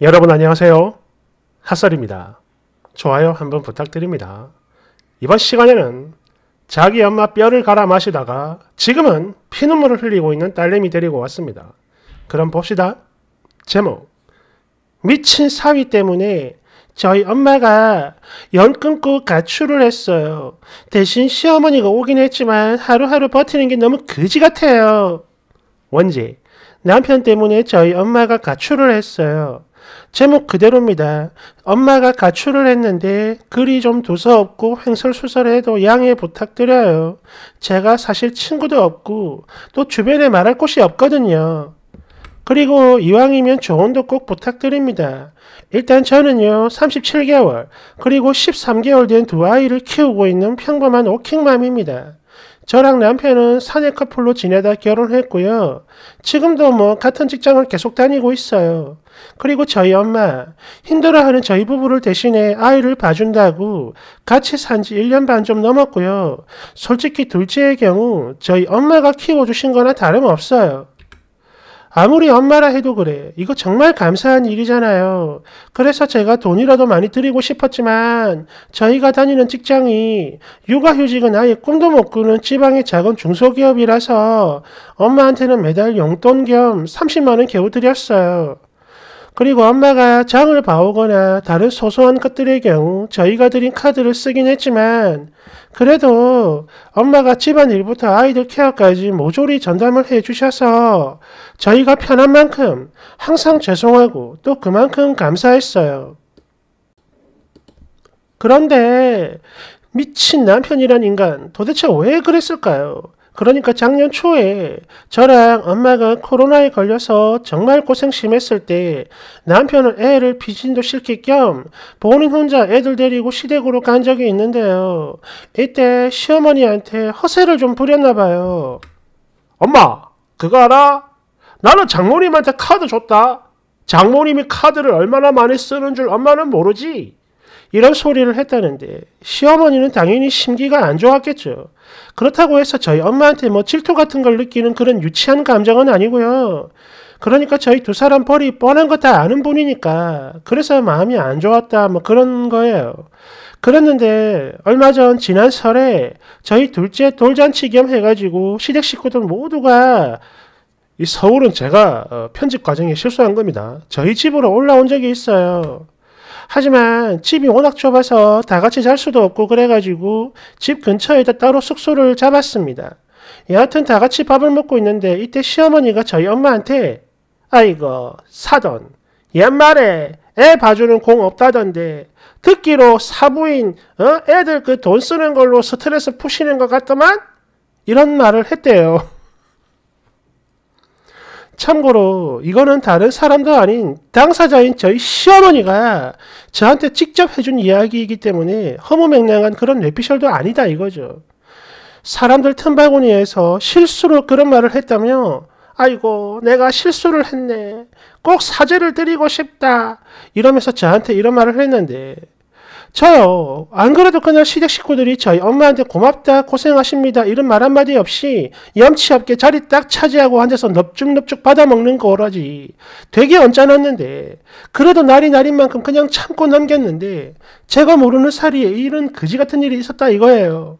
여러분 안녕하세요. 핫설입니다. 좋아요 한번 부탁드립니다. 이번 시간에는 자기 엄마 뼈를 갈아 마시다가 지금은 피눈물을 흘리고 있는 딸내미 데리고 왔습니다. 그럼 봅시다. 제목 미친 사위 때문에 저희 엄마가 연 끊고 가출을 했어요. 대신 시어머니가 오긴 했지만 하루하루 버티는 게 너무 그지 같아요. 원제 남편 때문에 저희 엄마가 가출을 했어요. 제목 그대로입니다. 엄마가 가출을 했는데 글이 좀 두서없고 횡설수설해도 양해 부탁드려요. 제가 사실 친구도 없고 또 주변에 말할 곳이 없거든요. 그리고 이왕이면 조언도 꼭 부탁드립니다. 일단 저는요, 37개월, 그리고 13개월 된 두 아이를 키우고 있는 평범한 오킹맘입니다. 저랑 남편은 사내 커플로 지내다 결혼했고요. 지금도 뭐 같은 직장을 계속 다니고 있어요. 그리고 저희 엄마, 힘들어하는 저희 부부를 대신해 아이를 봐준다고 같이 산지 1년 반 좀 넘었고요. 솔직히 둘째의 경우 저희 엄마가 키워주신 거나 다름없어요. 아무리 엄마라 해도 그래. 이거 정말 감사한 일이잖아요. 그래서 제가 돈이라도 많이 드리고 싶었지만 저희가 다니는 직장이 육아휴직은 아예 꿈도 못 꾸는 지방의 작은 중소기업이라서 엄마한테는 매달 용돈 겸 30만원 겨우 드렸어요. 그리고 엄마가 장을 봐오거나 다른 소소한 것들의 경우 저희가 드린 카드를 쓰긴 했지만 그래도 엄마가 집안 일부터 아이들 케어까지 모조리 전담을 해주셔서 저희가 편한 만큼 항상 죄송하고 또 그만큼 감사했어요. 그런데 미친 남편이란 인간 도대체 왜 그랬을까요? 그러니까 작년 초에 저랑 엄마가 코로나에 걸려서 정말 고생 심했을 때 남편은 애를 비진도 시킬 겸 본인 혼자 애들 데리고 시댁으로 간 적이 있는데요. 이때 시어머니한테 허세를 좀 부렸나 봐요. 엄마, 그거 알아? 나는 장모님한테 카드 줬다. 장모님이 카드를 얼마나 많이 쓰는 줄 엄마는 모르지. 이런 소리를 했다는데 시어머니는 당연히 심기가 안 좋았겠죠. 그렇다고 해서 저희 엄마한테 뭐 질투 같은 걸 느끼는 그런 유치한 감정은 아니고요. 그러니까 저희 두 사람 벌이 뻔한 거 다 아는 분이니까 그래서 마음이 안 좋았다 뭐 그런 거예요. 그랬는데 얼마 전 지난 설에 저희 둘째 돌잔치 겸 해가지고 시댁 식구들 모두가 이 서울은 제가 어, 편집 과정에 실수한 겁니다. 저희 집으로 올라온 적이 있어요. 하지만 집이 워낙 좁아서 다 같이 잘 수도 없고 그래가지고 집 근처에다 따로 숙소를 잡았습니다. 여하튼 다 같이 밥을 먹고 있는데 이때 시어머니가 저희 엄마한테 아이고 사돈 옛말에 애 봐주는 공 없다던데 듣기로 사부인 어? 애들 그 돈 쓰는 걸로 스트레스 푸시는 것 같더만 이런 말을 했대요. 참고로 이거는 다른 사람도 아닌 당사자인 저희 시어머니가 저한테 직접 해준 이야기이기 때문에 허무맹랑한 그런 뇌피셜도 아니다 이거죠. 사람들 틈바구니에서 실수로 그런 말을 했다며 아이고 내가 실수를 했네. 꼭 사죄를 드리고 싶다. 이러면서 저한테 이런 말을 했는데 저요. 안 그래도 그날 시댁 식구들이 저희 엄마한테 고맙다, 고생하십니다 이런 말 한마디 없이 염치 없게 자리 딱 차지하고 앉아서 넙죽넙죽 받아먹는 거라지. 되게 언짢았는데 그래도 날이 날인 만큼 그냥 참고 넘겼는데 제가 모르는 사이에 이런 그지 같은 일이 있었다 이거예요.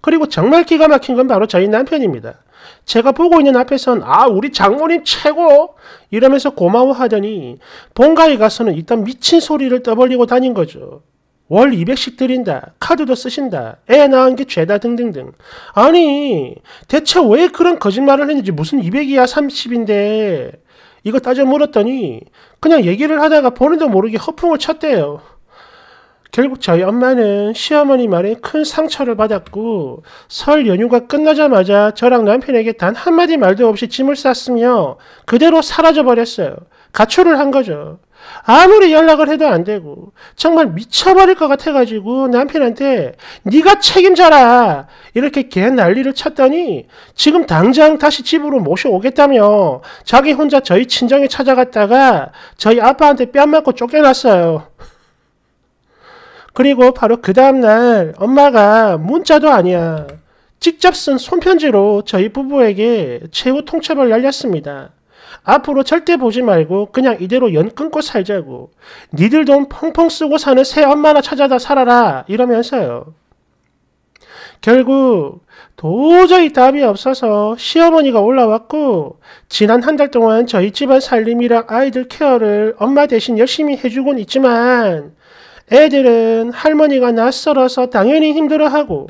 그리고 정말 기가 막힌 건 바로 저희 남편입니다. 제가 보고 있는 앞에선 아 우리 장모님 최고 이러면서 고마워하더니 본가에 가서는 일단 미친 소리를 떠벌리고 다닌 거죠. 월 200씩 드린다. 카드도 쓰신다. 애 낳은 게 죄다 등등등. 아니 대체 왜 그런 거짓말을 했는지 무슨 200이야 30인데 이거 따져 물었더니 그냥 얘기를 하다가 본인도 모르게 허풍을 쳤대요. 결국 저희 엄마는 시어머니 말에 큰 상처를 받았고 설 연휴가 끝나자마자 저랑 남편에게 단 한마디 말도 없이 짐을 쌌으며 그대로 사라져버렸어요. 가출을 한 거죠. 아무리 연락을 해도 안 되고 정말 미쳐버릴 것 같아가지고 남편한테 네가 책임져라 이렇게 개 난리를 쳤더니 지금 당장 다시 집으로 모셔오겠다며 자기 혼자 저희 친정에 찾아갔다가 저희 아빠한테 뺨 맞고 쫓겨났어요. 그리고 바로 그 다음날 엄마가 문자도 아니야. 직접 쓴 손편지로 저희 부부에게 최후 통첩을 날렸습니다. 앞으로 절대 보지 말고 그냥 이대로 연 끊고 살자고. 니들 돈 펑펑 쓰고 사는 새 엄마나 찾아다 살아라. 이러면서요. 결국 도저히 답이 없어서 시어머니가 올라왔고 지난 한 달 동안 저희 집안 살림이랑 아이들 케어를 엄마 대신 열심히 해주곤 있지만 애들은 할머니가 낯설어서 당연히 힘들어하고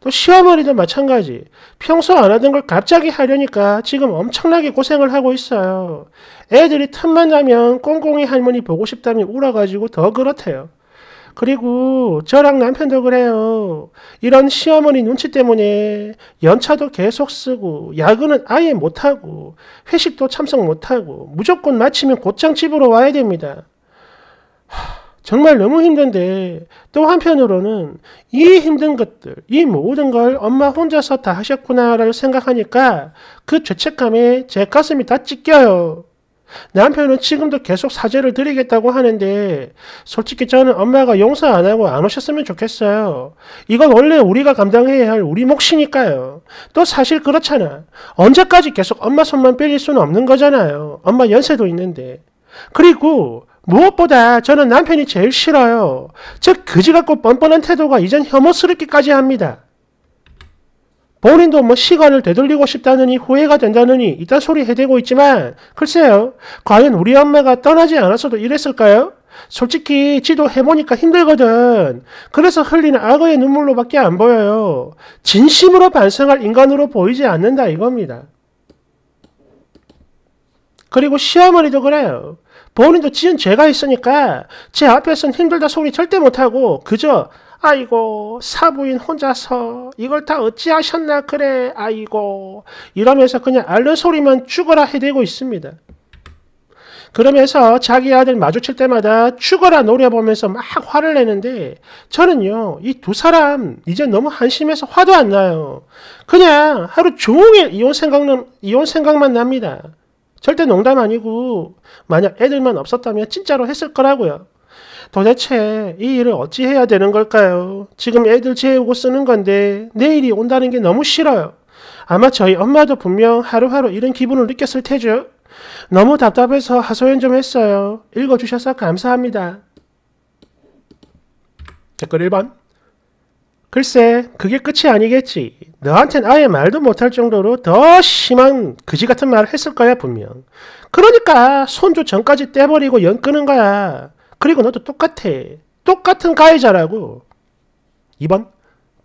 또 시어머니도 마찬가지. 평소 안 하던 걸 갑자기 하려니까 지금 엄청나게 고생을 하고 있어요. 애들이 틈만 나면 꽁꽁이 할머니 보고 싶다며 울어가지고 더 그렇대요. 그리고 저랑 남편도 그래요. 이런 시어머니 눈치 때문에 연차도 계속 쓰고 야근은 아예 못하고 회식도 참석 못하고 무조건 마치면 곧장 집으로 와야 됩니다. 하... 정말 너무 힘든데 또 한편으로는 이 힘든 것들, 이 모든 걸 엄마 혼자서 다 하셨구나라고 생각하니까 그 죄책감에 제 가슴이 다 찢겨요. 남편은 지금도 계속 사죄를 드리겠다고 하는데 솔직히 저는 엄마가 용서 안 하고 안 오셨으면 좋겠어요. 이건 원래 우리가 감당해야 할 우리 몫이니까요. 또 사실 그렇잖아. 언제까지 계속 엄마 손만 빼릴 수는 없는 거잖아요. 엄마 연세도 있는데. 그리고 무엇보다 저는 남편이 제일 싫어요. 즉, 그지 같고 뻔뻔한 태도가 이젠 혐오스럽기까지 합니다. 본인도 뭐 시간을 되돌리고 싶다느니 후회가 된다느니 이딴 소리 해대고 있지만 글쎄요. 과연 우리 엄마가 떠나지 않았어도 이랬을까요? 솔직히 지도 해보니까 힘들거든. 그래서 흘리는 악어의 눈물로밖에 안 보여요. 진심으로 반성할 인간으로 보이지 않는다 이겁니다. 그리고 시어머니도 그래요. 본인도 지은 죄가 있으니까 제 앞에선 힘들다 소리 절대 못하고 그저 아이고 사부인 혼자서 이걸 다 어찌하셨나 그래 아이고 이러면서 그냥 앓는 소리만 죽어라 해대고 있습니다. 그러면서 자기 아들 마주칠 때마다 죽어라 노려보면서 막 화를 내는데 저는요 이 두 사람 이제 너무 한심해서 화도 안 나요. 그냥 하루 종일 이혼 생각만 납니다. 절대 농담 아니고 만약 애들만 없었다면 진짜로 했을 거라고요. 도대체 이 일을 어찌 해야 되는 걸까요? 지금 애들 재우고 쓰는 건데 내일이 온다는 게 너무 싫어요. 아마 저희 엄마도 분명 하루하루 이런 기분을 느꼈을 테죠. 너무 답답해서 하소연 좀 했어요. 읽어주셔서 감사합니다. 댓글 1번 글쎄, 그게 끝이 아니겠지. 너한텐 아예 말도 못할 정도로 더 심한 그지 같은 말을 했을 거야, 분명. 그러니까 손주 전까지 떼버리고 연 끄는 거야. 그리고 너도 똑같아. 똑같은 가해자라고. 2번.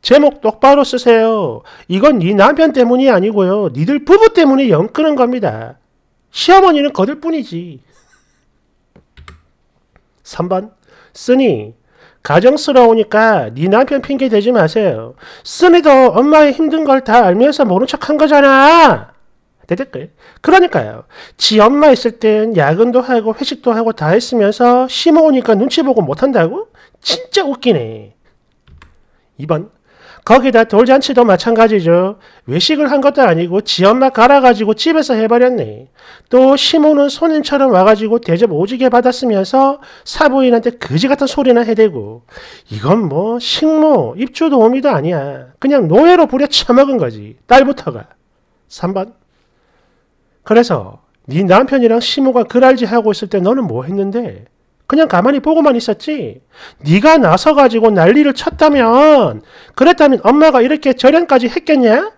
제목 똑바로 쓰세요. 이건 네 남편 때문이 아니고요. 니들 부부 때문에 연 끄는 겁니다. 시어머니는 거들 뿐이지. 3번. 쓰니 가정스러우니까 네 남편 핑계 대지 마세요. 쓰니도 엄마의 힘든 걸 다 알면서 모른 척한 거잖아. 대댓글. 그러니까요. 지 엄마 있을 땐 야근도 하고 회식도 하고 다 했으면서 심어오니까 눈치 보고 못한다고? 진짜 웃기네. 2번. 거기다 돌잔치도 마찬가지죠. 외식을 한 것도 아니고 지 엄마 갈아가지고 집에서 해버렸네. 또 시모는 손님처럼 와가지고 대접 오지게 받았으면서 사부인한테 그지 같은 소리나 해대고 이건 뭐 식모, 입주도우미도 아니야. 그냥 노예로 부려 처먹은 거지. 딸부터가. 3번. 그래서 네 남편이랑 시모가 그랄지 하고 있을 때 너는 뭐 했는데? 그냥 가만히 보고만 있었지. 네가 나서 가지고 난리를 쳤다면 그랬다면 엄마가 이렇게 절연까지 했겠냐?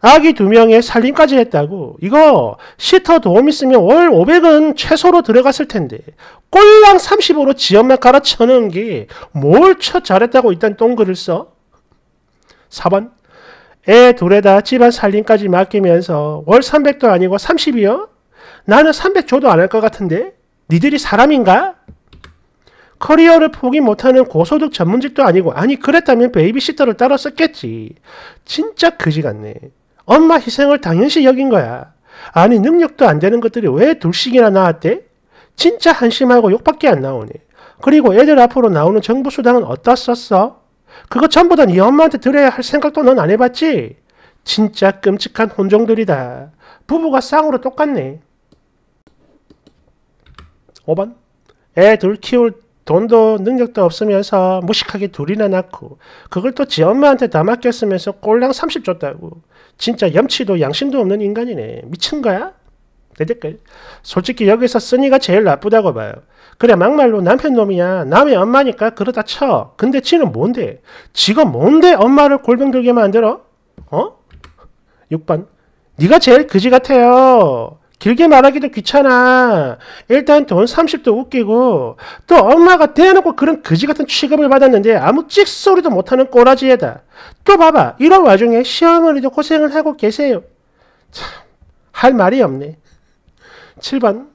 아기 두 명에 살림까지 했다고. 이거 시터 도움 있으면 월 500은 최소로 들어갔을 텐데 꼴랑 30으로 지엄만 갈아쳐 넣은 게 뭘 쳐 잘했다고 일단 똥글을 써? 4번 애 둘에다 집안 살림까지 맡기면서 월 300도 아니고 30이요? 나는 300 줘도 안 할 것 같은데? 니들이 사람인가? 커리어를 포기 못하는 고소득 전문직도 아니고 아니 그랬다면 베이비시터를 따로 썼겠지. 진짜 그지 같네. 엄마 희생을 당연시 여긴 거야. 아니 능력도 안 되는 것들이 왜 둘씩이나 나왔대? 진짜 한심하고 욕밖에 안 나오네. 그리고 애들 앞으로 나오는 정부 수당은 어디다 썼어? 그거 전부 다네 엄마한테 드려야 할 생각도 넌 안 해봤지? 진짜 끔찍한 혼종들이다. 부부가 쌍으로 똑같네. 5번. 애둘 키울 때 돈도 능력도 없으면서 무식하게 둘이나 낳고 그걸 또 지 엄마한테 다 맡겼으면서 꼴랑 3 0줬 다고 진짜 염치도 양심도 없는 인간이네 미친 거야? 대댓글 솔직히 여기서 쓰니가 제일 나쁘다고 봐요 그래 막말로 남편 놈이야 남의 엄마니까 그러다 쳐 근데 지는 뭔데 지가 뭔데 엄마를 골병 들게 만들어? 어? 6번 네가 제일 그지 같아요 길게 말하기도 귀찮아. 일단 돈 30도 웃기고 또 엄마가 대놓고 그런 거지 같은 취급을 받았는데 아무 찍소리도 못하는 꼬라지에다. 또 봐봐. 이런 와중에 시어머니도 고생을 하고 계세요. 참, 할 말이 없네. 7번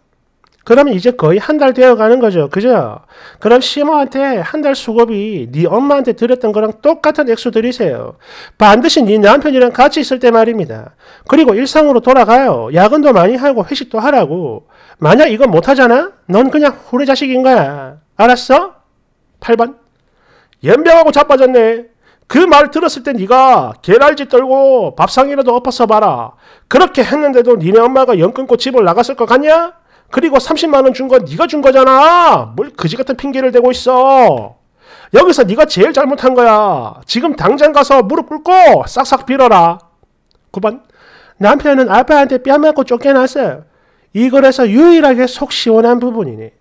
그러면 이제 거의 한 달 되어 가는 거죠. 그죠? 그럼 시모한테 한 달 수급이 네 엄마한테 드렸던 거랑 똑같은 액수 들이세요 반드시 네 남편이랑 같이 있을 때 말입니다. 그리고 일상으로 돌아가요. 야근도 많이 하고 회식도 하라고. 만약 이거 못하잖아? 넌 그냥 후레자식인 거야. 알았어? 8번. 연병하고 자빠졌네. 그 말 들었을 때 네가 개랄지 떨고 밥상이라도 엎어서 봐라. 그렇게 했는데도 니네 엄마가 연 끊고 집을 나갔을 것 같냐? 그리고 30만 원 준 건 네가 준 거잖아. 뭘 그지 같은 핑계를 대고 있어. 여기서 네가 제일 잘못한 거야. 지금 당장 가서 무릎 꿇고 싹싹 빌어라. 9번 남편은 아빠한테 뺨 맞고 쫓겨났어요. 이 글에서 유일하게 속 시원한 부분이니.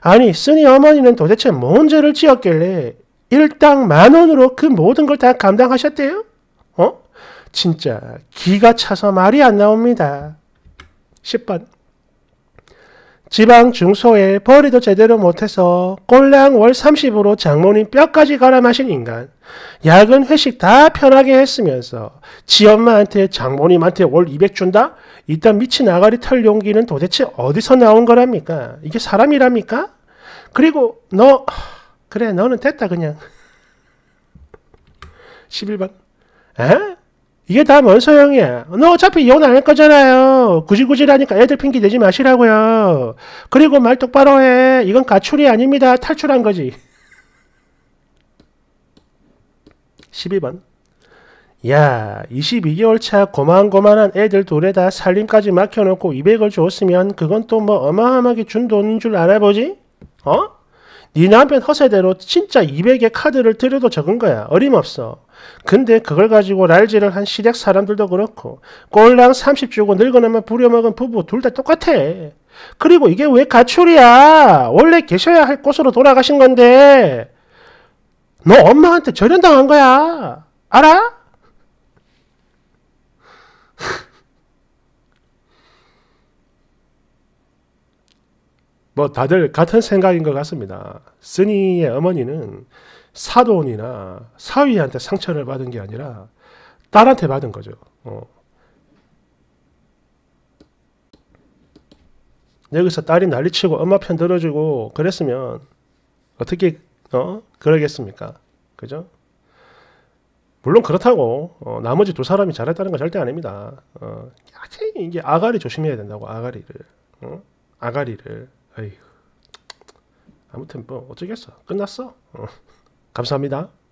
아니 쓰니 어머니는 도대체 뭔 죄를 지었길래 일당 만 원으로 그 모든 걸 다 감당하셨대요? 어? 진짜 기가 차서 말이 안 나옵니다. 10번 지방 중소에 벌이도 제대로 못해서 꼴랑 월 30으로 장모님 뼈까지 갈아 마신 인간. 야근 회식 다 편하게 했으면서 지 엄마한테 장모님한테 월 200 준다? 이딴 미친 아가리 털 용기는 도대체 어디서 나온 거랍니까? 이게 사람이랍니까? 그리고 너 그래 너는 됐다 그냥 11번 에? 이게 다 뭔 소용이야. 너 어차피 이혼 안 할 거잖아요. 구질구질하니까 애들 핑계 대지 마시라고요. 그리고 말 똑바로 해. 이건 가출이 아닙니다. 탈출한 거지. 12번. 야, 22개월 차 고만고만한 애들 둘에다 살림까지 막혀놓고 200을 줬으면 그건 또 뭐 어마어마하게 준 돈인 줄 알아보지? 어? 네 남편 허세대로 진짜 200의 카드를 들여도 적은 거야. 어림없어. 근데 그걸 가지고 랄지를 한 시댁 사람들도 그렇고 꼴랑 30 주고 늙은 나만 부려먹은 부부 둘 다 똑같아. 그리고 이게 왜 가출이야? 원래 계셔야 할 곳으로 돌아가신 건데 너 엄마한테 절연당한 거야. 알아? 뭐 다들 같은 생각인 것 같습니다. 쓰니의 어머니는 사돈이나 사위한테 상처를 받은 게 아니라 딸한테 받은 거죠. 어. 여기서 딸이 난리치고 엄마 편 들어주고 그랬으면 어떻게 어 그러겠습니까? 그죠? 물론 그렇다고 어, 나머지 두 사람이 잘했다는 건 절대 아닙니다. 어, 이게 아가리 조심해야 된다고 아가리를 어? 아가리를 아이고. 아무튼 뭐 어쩌겠어 끝났어. 어. 감사합니다.